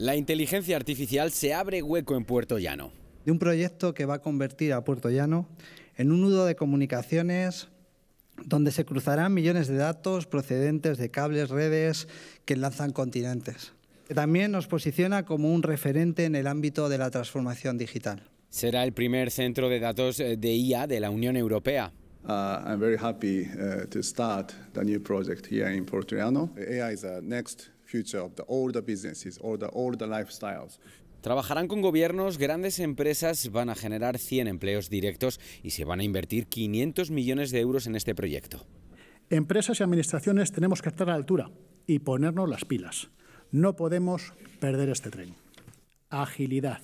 La inteligencia artificial se abre hueco en Puerto Llano. De un proyecto que va a convertir a Puerto Llano en un nudo de comunicaciones donde se cruzarán millones de datos procedentes de cables, redes que enlazan continentes. También nos posiciona como un referente en el ámbito de la transformación digital. Será el primer centro de datos eh, de IA de la Unión Europea. Uh, I'm very happy uh, to start the new project here in Puerto Llano. AI is the next future of the older businesses or the lifestyles. Trabajarán con gobiernos, grandes empresas van a generar 100 empleos directos y se van a invertir 500 millones de euros en este proyecto. Empresas y administraciones tenemos que estar a la altura y ponernos las pilas. No podemos perder este tren. Agilidad,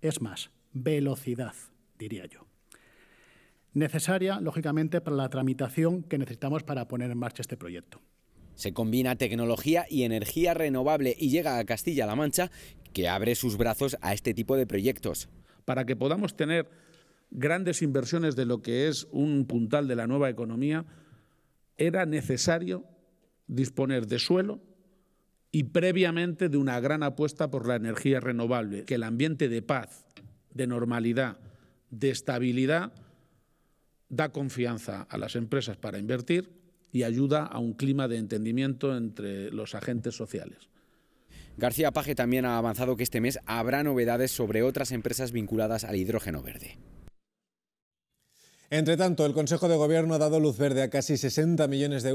es más, velocidad, diría yo. Necesaria, lógicamente, para la tramitación que necesitamos para poner en marcha este proyecto. Se combina tecnología y energía renovable y llega a Castilla-La Mancha, que abre sus brazos a este tipo de proyectos. Para que podamos tener grandes inversiones de lo que es un puntal de la nueva economía, era necesario disponer de suelo y previamente de una gran apuesta por la energía renovable, que el ambiente de paz, de normalidad, de estabilidad da confianza a las empresas para invertir y ayuda a un clima de entendimiento entre los agentes sociales. García Paje también ha avanzado que este mes habrá novedades sobre otras empresas vinculadas al hidrógeno verde. Entre tanto, el Consejo de Gobierno ha dado luz verde a casi 60 millones de euros.